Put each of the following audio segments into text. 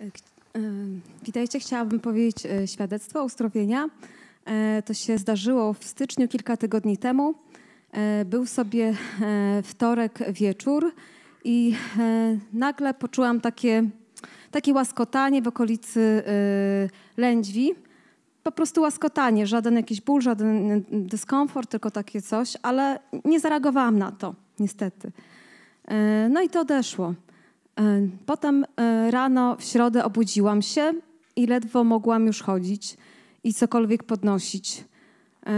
Y, witajcie, chciałabym powiedzieć y, świadectwo uzdrowienia. E, to się zdarzyło w styczniu kilka tygodni temu. E, był sobie e, wtorek wieczór i nagle poczułam takie, takie łaskotanie w okolicy y, lędźwi. Po prostu łaskotanie, żaden jakiś ból, żaden dyskomfort, tylko takie coś, ale nie zareagowałam na to, niestety. No i to odeszło. E, potem e, rano w środę obudziłam się i ledwo mogłam już chodzić i cokolwiek podnosić. E,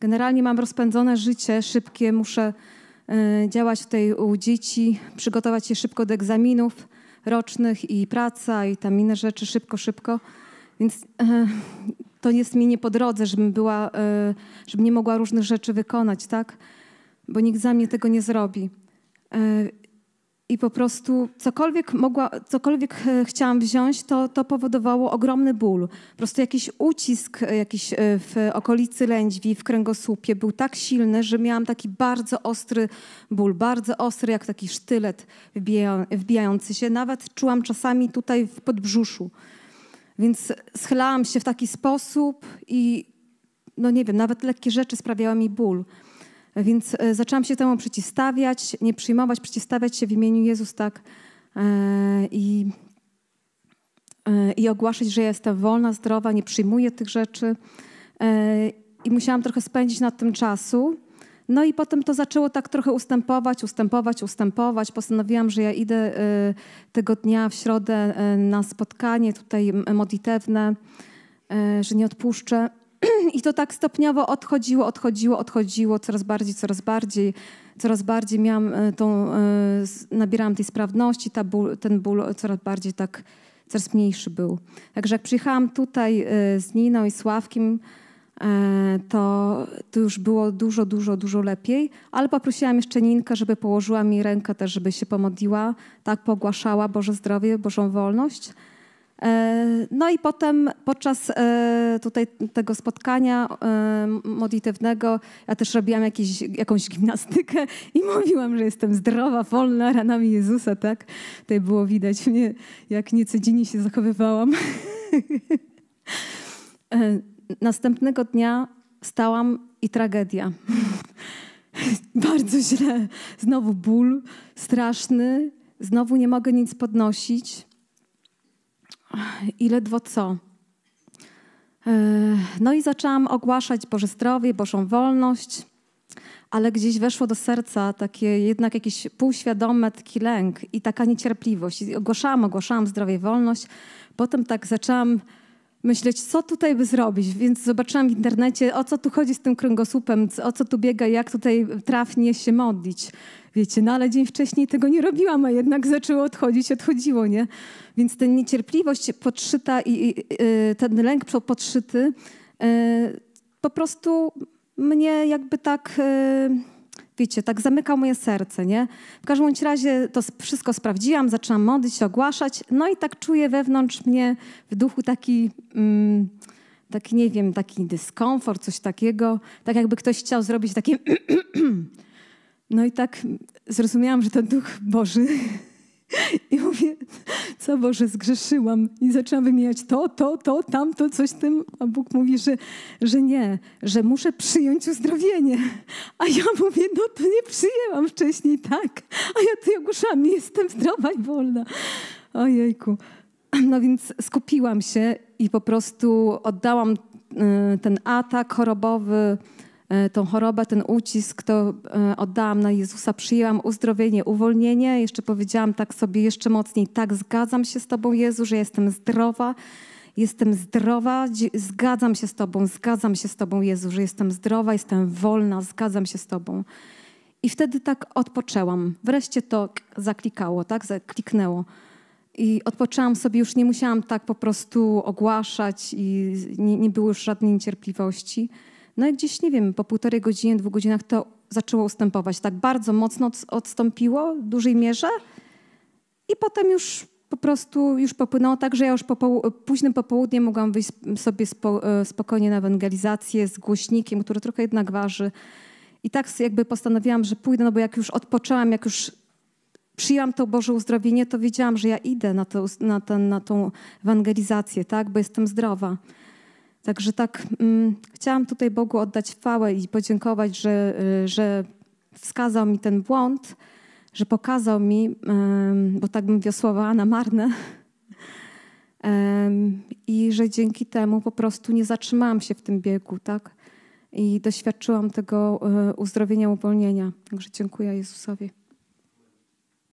generalnie mam rozpędzone życie, szybkie, muszę działać tutaj u dzieci, przygotować się szybko do egzaminów rocznych i praca i tam inne rzeczy szybko, szybko. Więc to jest mi nie po drodze, żebym była, żebym nie mogła różnych rzeczy wykonać, tak? Bo nikt za mnie tego nie zrobi i po prostu cokolwiek, mogła, cokolwiek e, chciałam wziąć, to, to powodowało ogromny ból. Po prostu jakiś ucisk e, jakiś e, w okolicy lędźwi, w kręgosłupie był tak silny, że miałam taki bardzo ostry ból, bardzo ostry, jak taki sztylet wbijający się. Nawet czułam czasami tutaj w podbrzuszu. Więc schylałam się w taki sposób i no nie wiem, nawet lekkie rzeczy sprawiały mi ból. Więc e, zaczęłam się temu przeciwstawiać, nie przyjmować, przeciwstawiać się w imieniu Jezus tak e, i, e, i ogłaszać, że ja jestem wolna, zdrowa, nie przyjmuję tych rzeczy. I musiałam trochę spędzić nad tym czasu. No i potem to zaczęło tak trochę ustępować, ustępować, ustępować. Postanowiłam, że ja idę tego dnia w środę na spotkanie tutaj modlitewne, że nie odpuszczę. I to tak stopniowo odchodziło, odchodziło, odchodziło, coraz bardziej, coraz bardziej, coraz bardziej miałam e, tą, e, nabierałam tej sprawności, ta ból, ten ból coraz bardziej tak, coraz mniejszy był. Także jak przyjechałam tutaj e, z Niną i Sławkiem, to, to już było dużo, dużo, dużo lepiej. Ale poprosiłam jeszcze Ninkę, żeby położyła mi rękę też, żeby się pomodliła, tak pogłaszała Boże zdrowie, Bożą wolność. E, no i potem podczas e, tutaj tego spotkania e, modlitewnego ja też robiłam jakieś, jakąś gimnastykę i mówiłam, że jestem zdrowa, wolna ranami Jezusa, tak? Tutaj było widać mnie, jak niecodziennie się zachowywałam. Następnego dnia stałam i tragedia. Bardzo źle. Znowu ból straszny. Znowu nie mogę nic podnosić i ledwo co. E, no i zaczęłam ogłaszać Boże zdrowie, Bożą wolność, ale gdzieś weszło do serca takie jednak jakiś półświadome taki lęk i taka niecierpliwość. I ogłaszałam, ogłaszałam zdrowie, wolność. Potem tak zaczęłam myśleć, co tutaj by zrobić. Więc zobaczyłam w internecie, o co tu chodzi z tym kręgosłupem, o co tu biega, jak tutaj trafnie się modlić. Wiecie, no ale dzień wcześniej tego nie robiłam, a jednak zaczęło odchodzić, odchodziło, nie? Więc ta niecierpliwość podszyta i, i, i y, ten lęk podszyty y, po prostu mnie jakby tak... Y, wiecie, tak zamykał moje serce, nie? W każdym razie to wszystko sprawdziłam, zaczęłam modlić się, ogłaszać, no i tak czuję wewnątrz mnie w duchu taki, mm, taki nie wiem, taki dyskomfort, coś takiego, tak jakby ktoś chciał zrobić takie... no i tak zrozumiałam, że ten duch Boży I mówię, co Boże, zgrzeszyłam. I zaczęłam wymieniać to, to, to, tamto, coś tym. A Bóg mówi, że, że nie, że muszę przyjąć uzdrowienie. A ja mówię, no to nie przyjęłam wcześniej, tak. A ja ty ogłuszam, jestem zdrowa i wolna. Ojejku. No więc skupiłam się i po prostu oddałam y, ten atak chorobowy, E, tą chorobę, ten ucisk, to e, oddałam na Jezusa, przyjęłam uzdrowienie, uwolnienie. Jeszcze powiedziałam tak sobie jeszcze mocniej, tak zgadzam się z Tobą Jezu, że jestem zdrowa. Jestem zdrowa, zgadzam się z Tobą, zgadzam się z Tobą, Jezu, że jestem zdrowa, jestem wolna, zgadzam się z Tobą. I wtedy tak odpoczęłam. Wreszcie to zaklikało, tak? Zakliknęło. I odpoczęłam sobie, już nie musiałam tak po prostu ogłaszać i nie, nie było już żadnej cierpliwości. No i gdzieś, nie wiem, po półtorej godzinie, dwóch godzinach to zaczęło ustępować. Tak bardzo mocno odstąpiło w dużej mierze i potem już po prostu już popłynęło tak, że ja już popoł późnym popołudniem mogłam wyjść sobie spo e, spokojnie na ewangelizację z głośnikiem, który trochę jednak waży. I tak jakby postanowiłam, że pójdę, no bo jak już odpoczęłam, jak już przyjęłam to Boże uzdrowienie, to wiedziałam, że ja idę na, to, na, ten, na tą ewangelizację, tak, bo jestem zdrowa. Także tak mm, chciałam tutaj Bogu oddać chwałę i podziękować, że, y, że wskazał mi ten błąd, że pokazał mi, um, bo tak bym wiosłowała na marne. Um, I że dzięki temu po prostu nie zatrzymałam się w tym biegu, tak? I doświadczyłam tego y, uzdrowienia, uwolnienia. Także dziękuję Jezusowi.